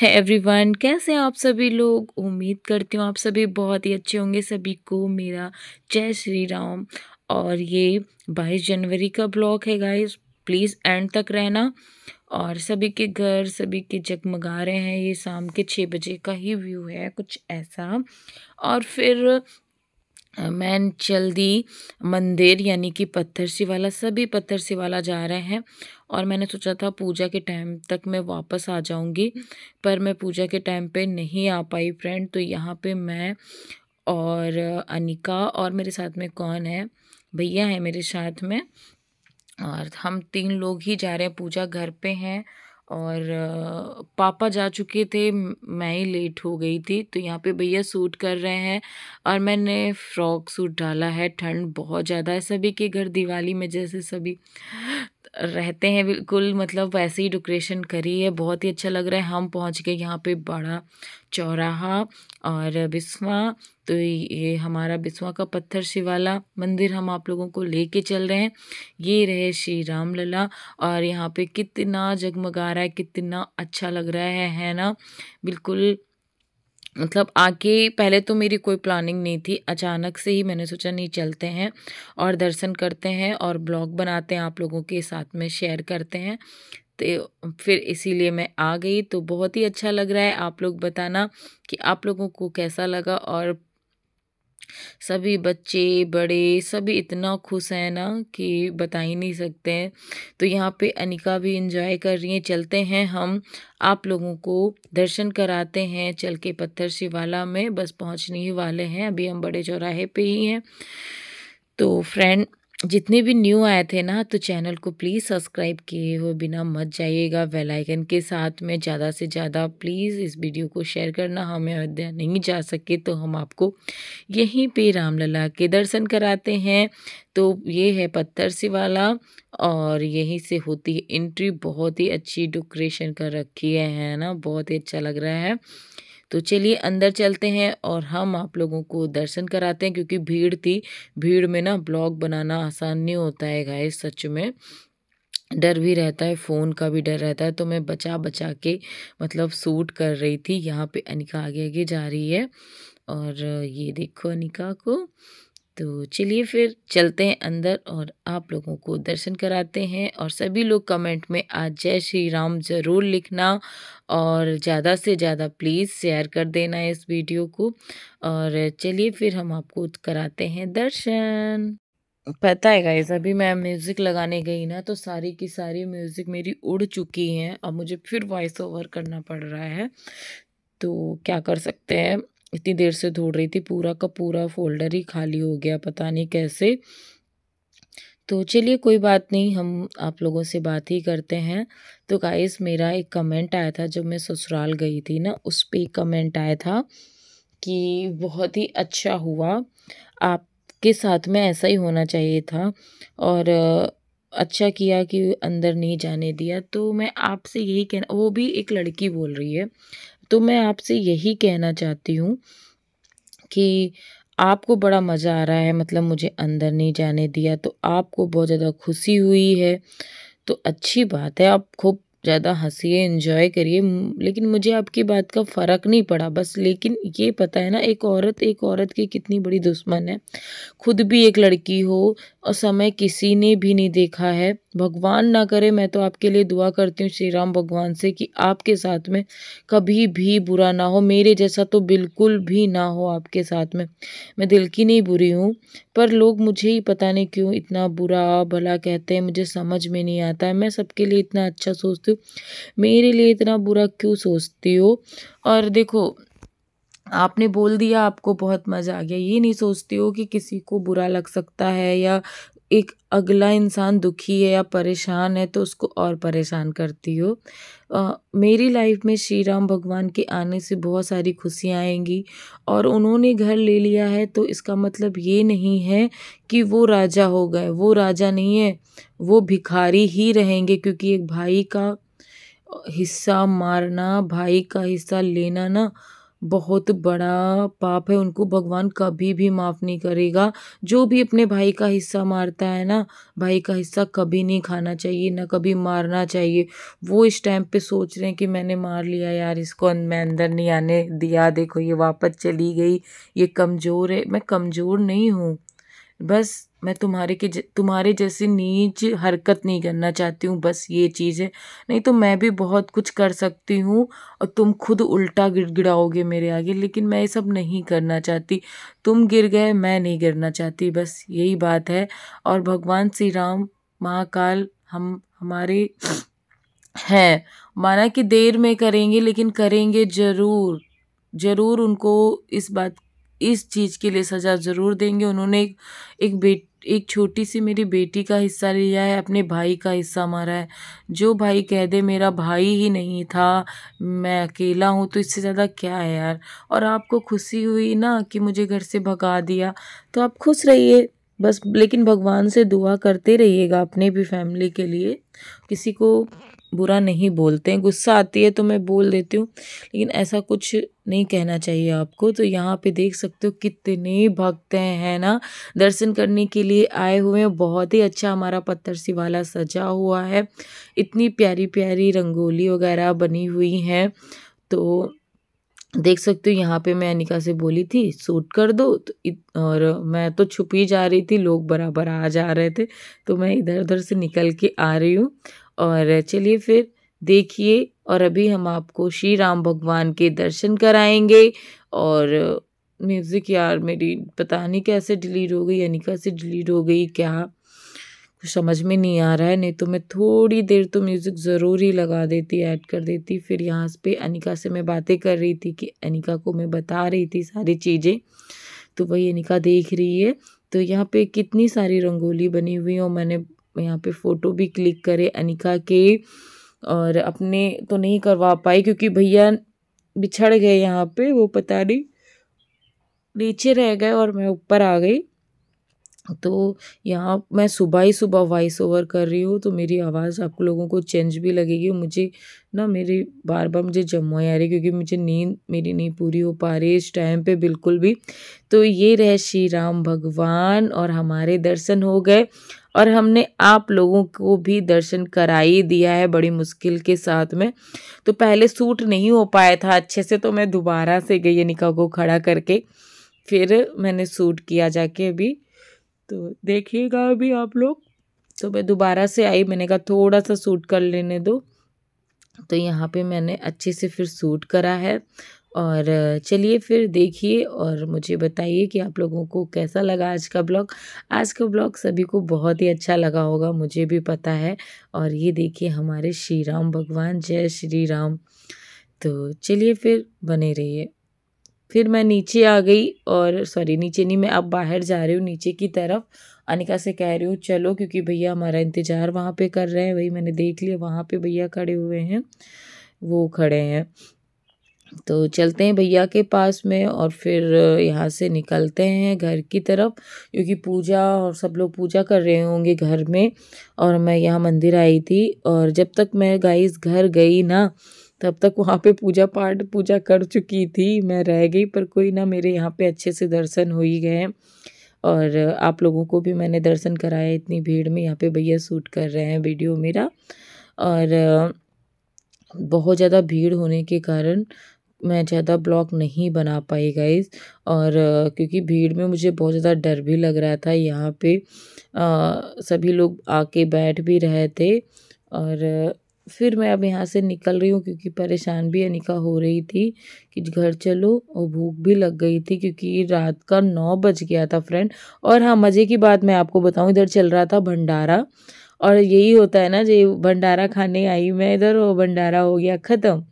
है एवरीवन कैसे हैं आप सभी लोग उम्मीद करती हूँ आप सभी बहुत ही अच्छे होंगे सभी को मेरा जय श्री राम और ये बाईस जनवरी का ब्लॉग है गाइस प्लीज़ एंड तक रहना और सभी के घर सभी के जगमगा रहे हैं ये शाम के छः बजे का ही व्यू है कुछ ऐसा और फिर मैन जल्दी मंदिर यानी कि पत्थर शिवाला सभी पत्थर शिवाला जा रहे हैं और मैंने सोचा था पूजा के टाइम तक मैं वापस आ जाऊंगी पर मैं पूजा के टाइम पे नहीं आ पाई फ्रेंड तो यहाँ पे मैं और अनिका और मेरे साथ में कौन है भैया है मेरे साथ में और हम तीन लोग ही जा रहे हैं पूजा घर पे हैं और पापा जा चुके थे मैं ही लेट हो गई थी तो यहाँ पे भैया सूट कर रहे हैं और मैंने फ्रॉक सूट डाला है ठंड बहुत ज़्यादा है सभी के घर दिवाली में जैसे सभी रहते हैं बिल्कुल मतलब वैसे ही डेकोरेशन करी है बहुत ही अच्छा लग रहा है हम पहुंच गए यहाँ पे बड़ा चौराहा और बिस्वा तो ये हमारा बिस्वा का पत्थर शिवाला मंदिर हम आप लोगों को लेके चल रहे हैं ये रहे श्री राम लला और यहाँ पे कितना जगमगा रहा है कितना अच्छा लग रहा है है ना बिल्कुल मतलब आके पहले तो मेरी कोई प्लानिंग नहीं थी अचानक से ही मैंने सोचा नहीं चलते हैं और दर्शन करते हैं और ब्लॉग बनाते हैं आप लोगों के साथ में शेयर करते हैं तो फिर इसीलिए मैं आ गई तो बहुत ही अच्छा लग रहा है आप लोग बताना कि आप लोगों को कैसा लगा और सभी बच्चे बड़े सभी इतना खुश हैं ना कि बता ही नहीं सकते हैं तो यहाँ पे अनिका भी इंजॉय कर रही हैं चलते हैं हम आप लोगों को दर्शन कराते हैं चल के पत्थर शिवाला में बस पहुँचने ही वाले हैं अभी हम बड़े चौराहे पे ही हैं तो फ्रेंड जितने भी न्यू आए थे ना तो चैनल को प्लीज़ सब्सक्राइब किए हुए बिना मत जाइएगा बेल आइकन के साथ में ज़्यादा से ज़्यादा प्लीज़ इस वीडियो को शेयर करना हमें अयोध्या नहीं जा सके तो हम आपको यहीं पे रामलला के दर्शन कराते हैं तो ये है पत्थर से वाला और यहीं से होती है एंट्री बहुत ही अच्छी डेकोरेशन कर रखी है ना बहुत ही अच्छा लग रहा है तो चलिए अंदर चलते हैं और हम आप लोगों को दर्शन कराते हैं क्योंकि भीड़ थी भीड़ में ना ब्लॉग बनाना आसान नहीं होता है गाय सच में डर भी रहता है फ़ोन का भी डर रहता है तो मैं बचा बचा के मतलब सूट कर रही थी यहाँ पे अनिका आगे आगे जा रही है और ये देखो अनिका को तो चलिए फिर चलते हैं अंदर और आप लोगों को दर्शन कराते हैं और सभी लोग कमेंट में आज जय श्री राम ज़रूर लिखना और ज़्यादा से ज़्यादा प्लीज़ शेयर कर देना इस वीडियो को और चलिए फिर हम आपको कराते हैं दर्शन पता है गाइस अभी मैं म्यूज़िक लगाने गई ना तो सारी की सारी म्यूज़िक मेरी उड़ चुकी हैं और मुझे फिर वॉइस ओवर करना पड़ रहा है तो क्या कर सकते हैं इतनी देर से धो रही थी पूरा का पूरा फोल्डर ही खाली हो गया पता नहीं कैसे तो चलिए कोई बात नहीं हम आप लोगों से बात ही करते हैं तो गाइस मेरा एक कमेंट आया था जब मैं ससुराल गई थी ना उस पर कमेंट आया था कि बहुत ही अच्छा हुआ आपके साथ में ऐसा ही होना चाहिए था और अच्छा किया कि अंदर नहीं जाने दिया तो मैं आपसे यही कहना वो भी एक लड़की बोल रही है तो मैं आपसे यही कहना चाहती हूँ कि आपको बड़ा मज़ा आ रहा है मतलब मुझे अंदर नहीं जाने दिया तो आपको बहुत ज़्यादा खुशी हुई है तो अच्छी बात है आप खूब ज़्यादा हंसीए इन्जॉय करिए लेकिन मुझे आपकी बात का फ़र्क नहीं पड़ा बस लेकिन ये पता है ना एक औरत एक औरत की कितनी बड़ी दुश्मन है खुद भी एक लड़की हो और समय किसी ने भी नहीं देखा है भगवान ना करे मैं तो आपके लिए दुआ करती हूँ श्री राम भगवान से कि आपके साथ में कभी भी बुरा ना हो मेरे जैसा तो बिल्कुल भी ना हो आपके साथ में मैं दिल की नहीं बुरी हूँ पर लोग मुझे ही पता नहीं क्यों इतना बुरा भला कहते हैं मुझे समझ में नहीं आता है मैं सबके लिए इतना अच्छा सोचती हूँ मेरे लिए इतना बुरा क्यों सोचती हो और देखो आपने बोल दिया आपको बहुत मज़ा आ गया ये नहीं सोचती हो कि किसी को बुरा लग सकता है या एक अगला इंसान दुखी है या परेशान है तो उसको और परेशान करती हो मेरी लाइफ में श्री राम भगवान के आने से बहुत सारी खुशियाँ आएंगी और उन्होंने घर ले लिया है तो इसका मतलब ये नहीं है कि वो राजा हो गए वो राजा नहीं है वो भिखारी ही रहेंगे क्योंकि एक भाई का हिस्सा मारना भाई का हिस्सा लेना ना बहुत बड़ा पाप है उनको भगवान कभी भी माफ़ नहीं करेगा जो भी अपने भाई का हिस्सा मारता है ना भाई का हिस्सा कभी नहीं खाना चाहिए ना कभी मारना चाहिए वो इस टाइम पे सोच रहे हैं कि मैंने मार लिया यार इसको अं, मैं अंदर नहीं आने दिया देखो ये वापस चली गई ये कमज़ोर है मैं कमज़ोर नहीं हूँ बस मैं तुम्हारे के तुम्हारे जैसी नीच हरकत नहीं करना चाहती हूँ बस ये चीज़ है नहीं तो मैं भी बहुत कुछ कर सकती हूँ और तुम खुद उल्टा गिड़गिड़ाओगे मेरे आगे लेकिन मैं ये सब नहीं करना चाहती तुम गिर गए मैं नहीं गिरना चाहती बस यही बात है और भगवान श्री राम महाकाल हम हमारे हैं माना कि देर में करेंगे लेकिन करेंगे ज़रूर ज़रूर उनको इस बात इस चीज़ के लिए सज़ा ज़रूर देंगे उन्होंने एक एक बेट एक छोटी सी मेरी बेटी का हिस्सा लिया है अपने भाई का हिस्सा मारा है जो भाई कह दे मेरा भाई ही नहीं था मैं अकेला हूँ तो इससे ज़्यादा क्या है यार और आपको खुशी हुई ना कि मुझे घर से भगा दिया तो आप खुश रहिए बस लेकिन भगवान से दुआ करते रहिएगा अपने भी फैमिली के लिए किसी को बुरा नहीं बोलते हैं गुस्सा आती है तो मैं बोल देती हूँ लेकिन ऐसा कुछ नहीं कहना चाहिए आपको तो यहाँ पे देख सकते हो कितने भक्त हैं है ना दर्शन करने के लिए आए हुए हैं बहुत ही अच्छा हमारा पत्थर शिवाला सजा हुआ है इतनी प्यारी प्यारी रंगोली वगैरह बनी हुई हैं तो देख सकते हो यहाँ पे मैं अनिका से बोली थी सूट कर दो तो और मैं तो छुप ही जा रही थी लोग बराबर आ जा रहे थे तो मैं इधर उधर से निकल के आ रही हूँ और चलिए फिर देखिए और अभी हम आपको श्री राम भगवान के दर्शन कराएंगे और म्यूज़िक यार मेरी पता नहीं कैसे डिलीट हो गई अनिका से डिलीट हो गई क्या कुछ समझ में नहीं आ रहा है नहीं तो मैं थोड़ी देर तो म्यूज़िक ज़रूर ही लगा देती ऐड कर देती फिर यहाँ पे अनिका से मैं बातें कर रही थी कि अनिका को मैं बता रही थी सारी चीज़ें तो वही अनिका देख रही है तो यहाँ पे कितनी सारी रंगोली बनी हुई और मैंने यहाँ पे फ़ोटो भी क्लिक करे अनिका के और अपने तो नहीं करवा पाई क्योंकि भैया बिछड़ गए यहाँ पे वो पता नहीं नीचे रह गए और मैं ऊपर आ गई तो यहाँ मैं सुबह ही सुबह वॉइस ओवर कर रही हूँ तो मेरी आवाज़ आप लोगों को चेंज भी लगेगी मुझे ना मेरी बार बार मुझे जम्मू आ रही क्योंकि मुझे नींद मेरी नींद पूरी हो पा रही है इस टाइम पे बिल्कुल भी तो ये रहे श्री राम भगवान और हमारे दर्शन हो गए और हमने आप लोगों को भी दर्शन करा ही दिया है बड़ी मुश्किल के साथ में तो पहले सूट नहीं हो पाया था अच्छे से तो मैं दोबारा से गई निका को खड़ा करके फिर मैंने सूट किया जाके अभी तो देखिएगा अभी आप लोग तो मैं दोबारा से आई मैंने कहा थोड़ा सा सूट कर लेने दो तो यहाँ पे मैंने अच्छे से फिर सूट करा है और चलिए फिर देखिए और मुझे बताइए कि आप लोगों को कैसा लगा आज का ब्लॉग आज का ब्लॉग सभी को बहुत ही अच्छा लगा होगा मुझे भी पता है और ये देखिए हमारे श्री राम भगवान जय श्री राम तो चलिए फिर बने रहिए फिर मैं नीचे आ गई और सॉरी नीचे नहीं मैं अब बाहर जा रही हूँ नीचे की तरफ अनिका से कह रही हूँ चलो क्योंकि भैया हमारा इंतज़ार वहाँ पे कर रहे हैं वही मैंने देख लिया वहाँ पे भैया खड़े हुए हैं वो खड़े हैं तो चलते हैं भैया के पास में और फिर यहाँ से निकलते हैं घर की तरफ क्योंकि पूजा और सब लोग पूजा कर रहे होंगे घर में और मैं यहाँ मंदिर आई थी और जब तक मैं गाइस घर गई ना तब तक वहाँ पे पूजा पाठ पूजा कर चुकी थी मैं रह गई पर कोई ना मेरे यहाँ पे अच्छे से दर्शन हो ही गए और आप लोगों को भी मैंने दर्शन कराया इतनी भीड़ में यहाँ पे भैया सूट कर रहे हैं वीडियो मेरा और बहुत ज़्यादा भीड़ होने के कारण मैं ज़्यादा ब्लॉग नहीं बना पाई गई और क्योंकि भीड़ में मुझे बहुत ज़्यादा डर भी लग रहा था यहाँ पे आ, सभी लोग आके बैठ भी रहे थे और फिर मैं अब यहाँ से निकल रही हूँ क्योंकि परेशान भी अनिका हो रही थी कि घर चलो और भूख भी लग गई थी क्योंकि रात का नौ बज गया था फ्रेंड और हाँ मज़े की बात मैं आपको बताऊँ इधर चल रहा था भंडारा और यही होता है ना जो भंडारा खाने आई मैं इधर और भंडारा हो गया ख़त्म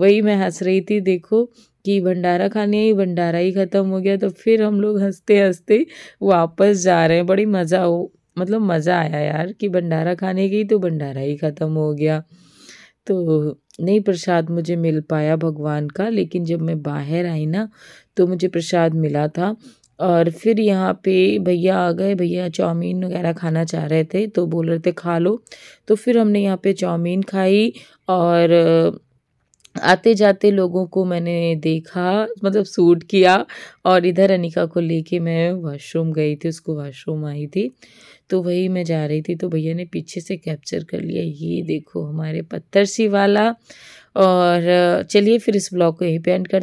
वही मैं हंस रही थी देखो कि भंडारा खाने आई भंडारा ही ख़त्म हो गया तो फिर हम लोग हंसते हंसते वापस जा रहे हैं बड़ी मज़ा हो मतलब मज़ा आया यार कि भंडारा खाने गई तो भंडारा ही ख़त्म हो गया तो नहीं प्रसाद मुझे मिल पाया भगवान का लेकिन जब मैं बाहर आई ना तो मुझे प्रसाद मिला था और फिर यहाँ पे भैया आ गए भैया चाउमीन वगैरह खाना चाह रहे थे तो बोल रहे थे खा लो तो फिर हमने यहाँ पे चाउमीन खाई और आते जाते लोगों को मैंने देखा मतलब सूट किया और इधर अनिका को लेके मैं वॉशरूम गई थी उसको वॉशरूम आई थी तो वही मैं जा रही थी तो भैया ने पीछे से कैप्चर कर लिया ये देखो हमारे पत्थर सी वाला और चलिए फिर इस ब्लॉग को यहीं पे एंड करते